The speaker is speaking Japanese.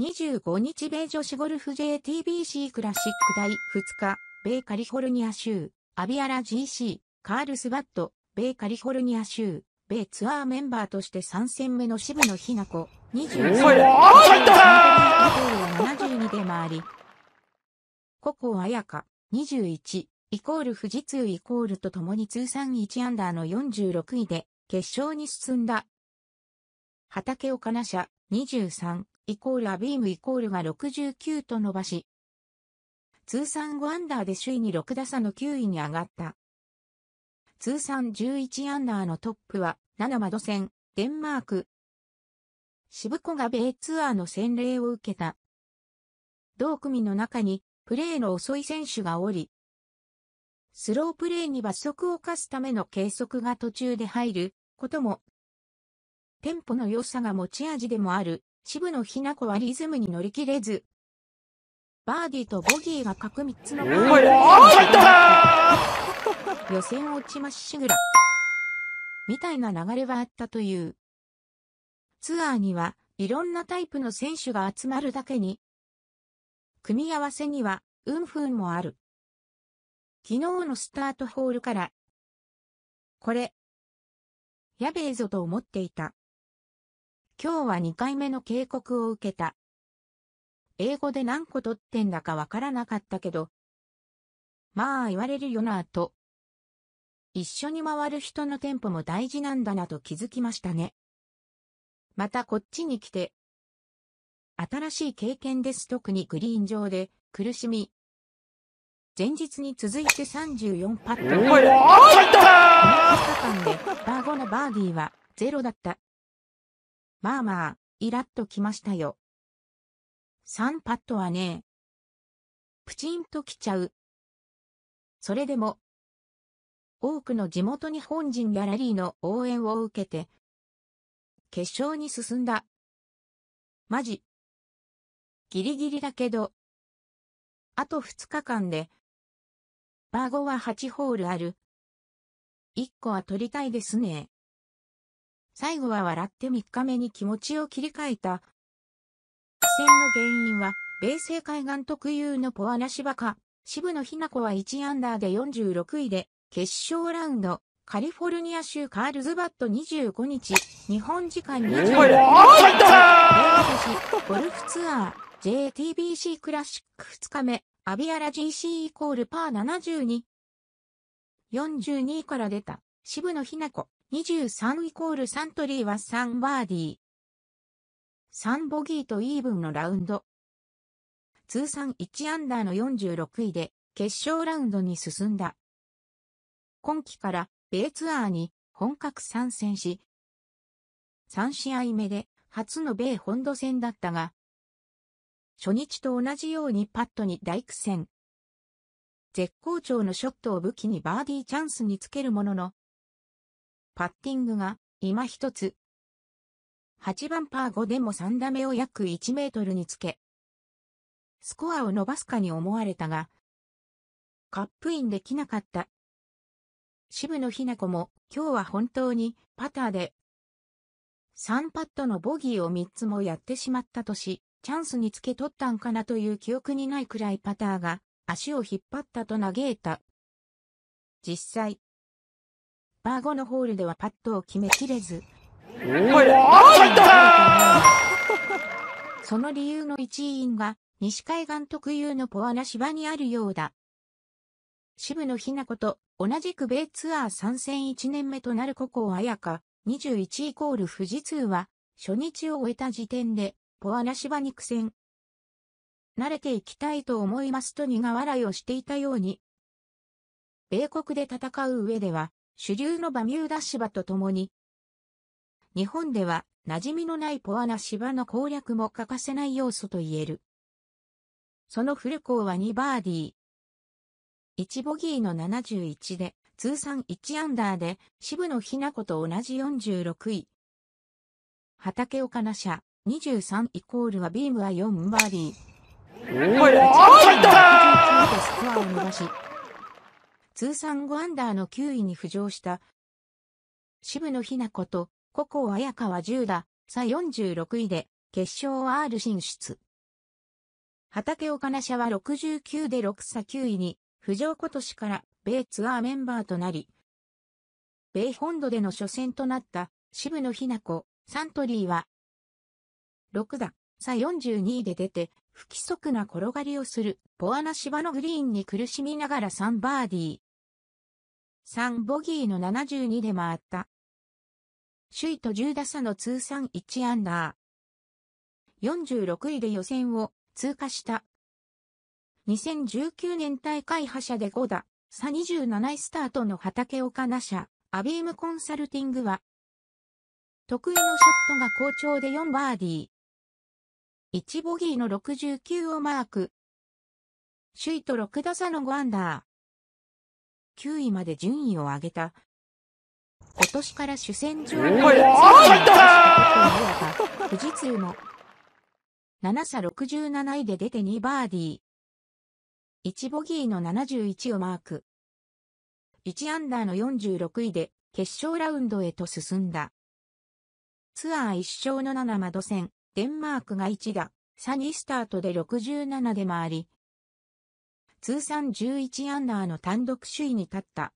25日米女子ゴルフ JTBC クラシック第2日、米カリフォルニア州、アビアラ GC、カールスバット、米カリフォルニア州、米ツアーメンバーとして3戦目の渋野日向子、23歳、72で回り、ココアヤカ、21、イコール富士通イコールと共に通算1アンダーの46位で決勝に進んだ。畑岡奈社23、イコールアビームイコールが69と伸ばし、通算5アンダーで首位に6打差の9位に上がった。通算11アンダーのトップは、7窓戦、デンマーク。渋子が米ツアーの洗礼を受けた。同組の中に、プレーの遅い選手がおり、スロープレーに罰則を課すための計測が途中で入ることも、テンポの良さが持ち味でもある渋野ひな子はリズムに乗り切れず、バーディーとボギーが各3つの予選落ちまっしぐら。みたいな流れはあったという。ツアーには、いろんなタイプの選手が集まるだけに、組み合わせには、うんふんもある。昨日のスタートホールから、これ、やべえぞと思っていた。今日は2回目の警告を受けた。英語で何個取ってんだかわからなかったけど、まあ言われるよなぁと。一緒に回る人のテンポも大事なんだなと気づきましたね。またこっちに来て、新しい経験です。特にグリーン上で苦しみ。前日に続いて34パット。おい入った !2 日間でバー5のバーディーはゼロだった。まあまあ、イラッときましたよ。3パットはねえ。プチンときちゃう。それでも、多くの地元日本人ギャラリーの応援を受けて、決勝に進んだ。マジ。ギリギリだけど、あと2日間で、バーゴは8ホールある。1個は取りたいですね。最後は笑って3日目に気持ちを切り替えた。苦戦の原因は、米西海岸特有のポアナ芝か、渋野日向子は1アンダーで46位で、決勝ラウンド、カリフォルニア州カールズバット25日、日本時間2 5日、ゴルフツアー、JTBC クラシック2日目、アビアラ GC イコールパー72。42位から出た、渋野日向子。23イコールサントリーは3バーディー。3ボギーとイーブンのラウンド。通算1アンダーの46位で決勝ラウンドに進んだ。今季から米ツアーに本格参戦し、3試合目で初の米本土戦だったが、初日と同じようにパットに大苦戦。絶好調のショットを武器にバーディーチャンスにつけるものの、パッティングが今一つ。8番パー5でも3打目を約1メートルにつけ、スコアを伸ばすかに思われたが、カップインできなかった。渋野日向子も今日は本当にパターで3パットのボギーを3つもやってしまったとし、チャンスにつけ取ったんかなという記憶にないくらいパターが足を引っ張ったと嘆いた。実際、バーゴのホールではパットを決めきれず。おおその理由の一因が、西海岸特有のポアナ芝にあるようだ。渋野日向子と、同じく米ツアー参戦1年目となる古アヤカ、21イコール富士通は、初日を終えた時点で、ポアナ芝に苦戦。慣れていきたいと思いますと苦笑いをしていたように。米国で戦う上では、主流のバミューダ芝とともに、日本では馴染みのないポアナ芝の攻略も欠かせない要素と言える。そのフルコーは2バーディー。1ボギーの71で、通算1アンダーで、渋野日向子と同じ46位。畑岡奈社、23イコールはビームは4バーディー。おー入ったースコアを伸ばし、通算5アンダーの9位に浮上した。渋野日向子と、古江彩香は10打、差46位で、決勝 R 進出。畑岡奈社は69で6差9位に、浮上今年から米ツアーメンバーとなり、米本土での初戦となった渋野日向子、サントリーは、6打、差42位で出て、不規則な転がりをする、ポアナ芝のグリーンに苦しみながら3バーディー。3ボギーの72で回った。首位と10打差の通算1アンダー。46位で予選を通過した。2019年大会覇者で5打、差27位スタートの畑岡奈社、アビームコンサルティングは、得意のショットが好調で4バーディー。1ボギーの69をマーク。首位と6打差の5アンダー。9位まで順位を上げた。今年から主戦場に入った富士通も7差67位で出て2バーディー。1ボギーの71をマーク。1アンダーの46位で決勝ラウンドへと進んだ。ツアー1勝の7窓戦、デンマークが1打、サニースタートで67で回り、通算11アンダーの単独首位に立った。